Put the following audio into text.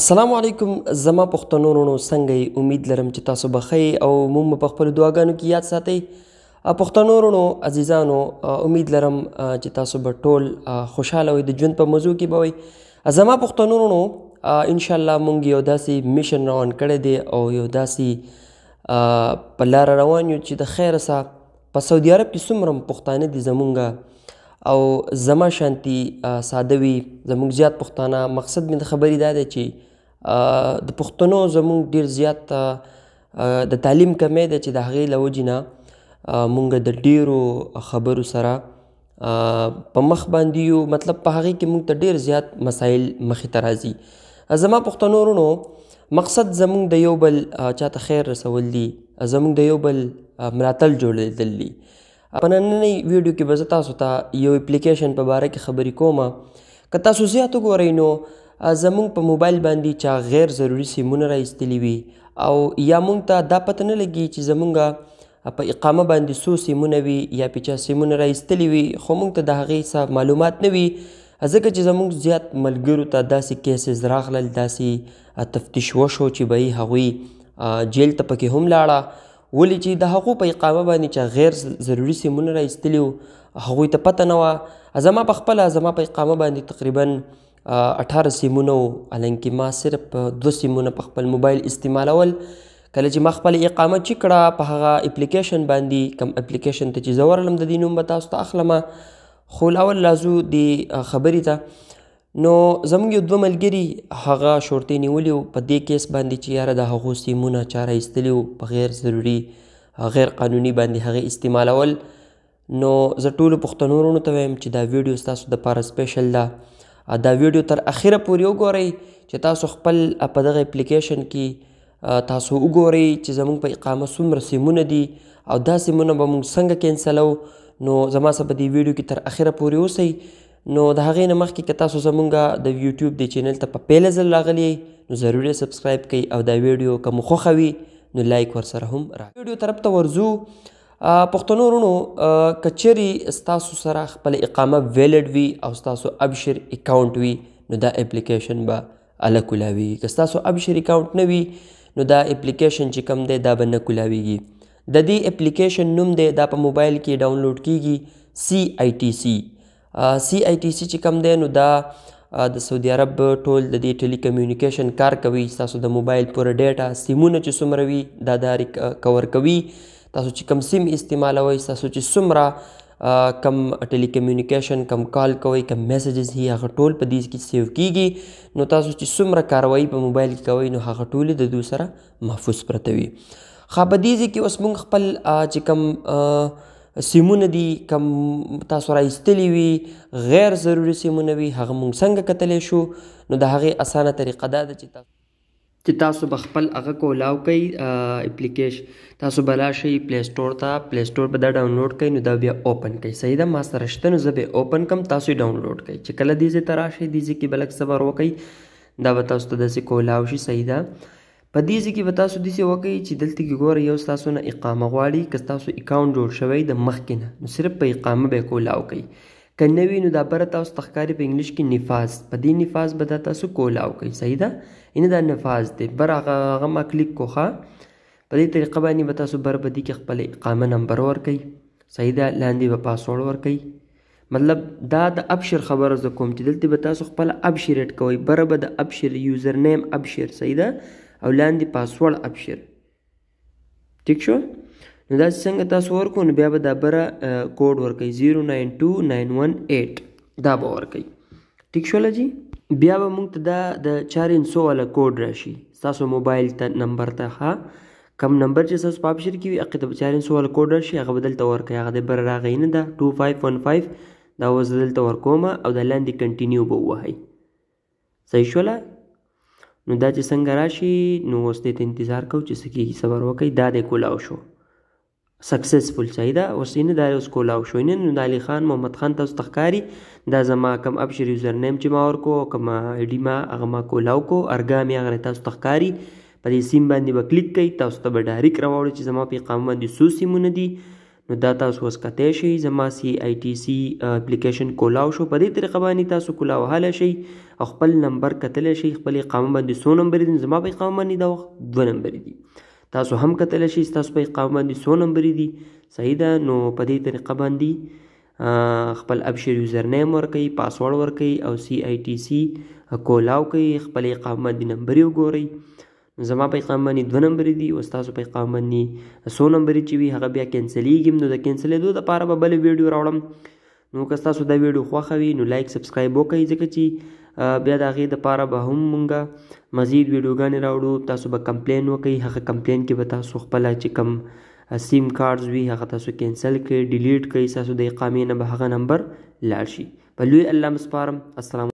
السلام علیکم زما پښتنو ورونو څنګه امید لرم چې تاسو به ښه او موږ په خپل دعاګانو کې یاد ساتئ پښتنو ورونو عزیزانو امید لرم چې تاسو به ټول خوشاله وي د ژوند په موضوع کې به وي زما پښتنو ورونو ان شاء الله مونږ یو داسې میشن روان کړی دی او یو داسې په لار روان یو چې د خیر سره په سعودي عرب کې څومره پښتانه دي زمونږه او زما شانتي ساده وي زموږ زیات پښتانه مقصد مې د خبرې دا دی چې د پښتنو زموږ ډیر زیات د تعلیم کمی ده چې د هغې له وجې نه مونږ د ډیرو خبرو سره په مخ باندې یو مطلب په هغې کې مونږ ته ډیر زیات مسایل مخې ته راځي زما پښتنو رونو مقصد زمونږ د یو بل چاته خیر رسول دي زمونږ د یو بل ملاتړ جوړېدل دي په نننۍ ویډیو کې به زه تاسو ته یو اپلیکیشن په باره کې خبرې کوم که تاسو زیات وګورئ نو زمونږ په موبایل باندې چا غیر ضروري سیمونه راایستلی وي او یا مونږ ته دا پته نه لګي چې زمونږ په اقامه باندې څو سیمونه وي یا په چا سیمونه راایستلی وي خو مونږ ته د هغې حساب معلومات نه وي ځکه چې زمونږ زیات ملګرو ته داسې کیسز راغلل داسې تفتیش وشو چې به یې هغوی جیل ته پکې هم لاړه ولی چې د هغو په اقامه باندې چې غیر ضروري سیمونه را ایستلی وو هغوی ته پته نه وه زما په خپله زما په اقامه باندې تقریبا اټاره سیمونه وو حالانکې ما صرف دوه سیمونه په خپل موبایل استعمالول کله چې ما خپل اقامه چې کړه په هغه اپلیکیشن باندې کم اپلیکیشن ته چې زه ورلم د دې نوم به تاسو ته اخلم خو الاول لازو د خبرې ته نو زموږ یو دوه ملګري هغه شورتې نیولې په دې کیس باندې چې یاره د هغو سیمونه چاره ایستلي په غیر ضروري غیر قانوني باندې هغه استعمالول نو زه ټولو پښتنو وروڼو ته وایم چې دا ویډیو ستاسو دپاره سپیشل ده دا ویډیو تر اخیره پورې وګورئ چې تاسو خپل په دغه اپلیکیشن کې تاسو وګورئ چې زمونږ په اقامه څومره سیمونه دي او دا سیمونه به مونږ څنګه کینسلو نو زما سره په دې ویډیو کې تر اخره پورې اوسئ نو د هغې نه مخکې که تاسو زمونږ د یوټیوب د چینل ته په پیله ځل راغلی نو ضروري سبسکرایب کوئ او دا ویډیو که مو خوښه وي نو لایک ورسره هم را ویډیو طرف ته ورځو پښتنو ورونو که چیرې ستاسو سره خپل اقامه ویلډ وي او ستاسو ابشر اکاونټ وي نو دا اپلیکیشن به هله کولاوي که ستاسو ابشر اکاونټ نه وي نو دا اپلیکیشن چې کم دی دا به نه کولاویږي د دې اپلیکیشن نوم دی دا په موبایل کې ډاونلوډ کیږي سی آی ټی سی سی آی ټی سی چې کم دی نو دا د سعودي عرب ټول د دې ټیلی کمیونیکیشن کار کوي تاسو د موبایل پورې ډیټا سیمونه چې څومره وي دا داري کور کوي تاسو چې کم سیم استعمالوي تاسو چې څومره کم ټیلی کمیونیکیشن کم کال کوي کم میسیجز هي هغه ټول په دې کې سیو کیږي نو تاسو چې څومره کاروایی په موبایل کې کوي نو هغه ټول د دوی سره محفوظ پرته وي خو په دې کې اوس موږ خپل چې کم آ سیمونه دي کم تاسو راایستلی وي غیر ضروري سیمونه وي هغه مونږ څنګه کتلی شو نو د هغې اسانه طریقه دا ده چې تاسو چې تاسو به خپل هغه کولاو کوي اپلیکیش تاسو بلا شي پلی سٹور ته پلی سٹور به دا ډاونلوډ کوي نو دا بیا اوپن کوي صحیح ده ما سره شته نو زه به اوپن کم تاسو یې ډاونلوډ کوي چې کله دې ځای ته راشئ دې ځای کې به لږ صبر وکئ دا به تاسو ته داسې کولاو شي صحیح ده په دې ځکه به تاسو داسې وکړئ چې دلته کې ګوره یو ستاسو نه اقامه غواړي که ستاسو اکاونټ جوړ شوی د مخکې نه نو صرف په اقامه به یې کولاو کوئ که نه وي نو دا بره تاسو ته ښکاري په انګلیش کې نفاظ په دې نفاظ به دا تاسو کولاو کوئ صحیح ده یعنې دا نفاظ دی بر هغه هغه ما کلیک کو ښه په دې طریقه باندې به تاسو بر په دې کې خپل اقامه نمبر ورکئ صحیح ده لاندې به پاسورډ ورکئ مطلب دا د ابشر خبره زه کوم چې دلته به تاسو خپل ابشر ایډ کوئ بره به د ابشر یوزر نیم ابشر صحیح ده او لاندې پاسورډ ابشر ٹھیک شو نو دا څنګه تاسو ورکو نو بیا به دا بره کوډ ورکړئ 092918 دا به ورکړئ ٹھیک شو لجی بیا به موږ ته دا د 400 والا کوډ راشي تاسو موبایل ته نمبر ته ها کم نمبر چې تاسو په ابشر کې وي هغه د 400 والا کوډ راشي هغه بدل ته ورکړئ هغه د بره راغی نه دا 2515 دا وزدل ته ورکوم او د لاندې کنټینیو به ووهئ صحیح شوله نو دا چې څنګه راشي نو اوس دې ته انتظار کو چې څه کېږي صبر وکړئ دا دې کولاو شو سکسسفل چای دا اوس یې نه دا اوس کولاو شو نه نو علي خان محمد خان تاسو تخکاری دا زما کم ابشر یوزر نیم چې ما ورکو کم ایډی ما هغه ما کولاو کو ارګا مې هغه تاسو تخکاری په دې سیم باندې وکلیک کړئ تاسو ته به ډایرک راوړي چې زما پیغام باندې سو سیمونه دي نو دا تاسو اوس کته شي زما سی آی ټی سی اپلیکیشن کولاو شو په دې طریقه باندې تاسو کولاو حل شي خپل نمبر کتل شي خپل اقامه باندې 100 نمبر دي زما په اقامه باندې دا 2 نمبر دي تاسو هم کتل شي تاسو په اقامه باندې 100 نمبر دي صحیح ده نو په دې طریقه باندې خپل ابشر یوزر نیم ورکي پاسورډ ورکي او سی آی ټی سی کولاو کوي خپل اقامه باندې نمبر یو ګوري زما پیغام باندې دوه نمبرې دي او ستاسو پیغام باندې څو نمبرې چې وي هغه بیا کینسلیږي نو د کینسلېدو دپاره به بل ویډیو راوړم نو که ستاسو دا ویډیو خوښه وي نو لایک سبسکرایب وکړئ ځکه چې بیا د هغې دپاره به هم مونږه مزید ویډیوګانې راوړو تاسو به کمپلین وکړئ هغه کمپلین کې به تاسو خپله چې کم سیم کارډز وي هغه تاسو کینسل کړئ ډیلیټ کړئ ستاسو د اقامې نه به هغه نمبر لاړ شي په لوی الله مسپارم السلام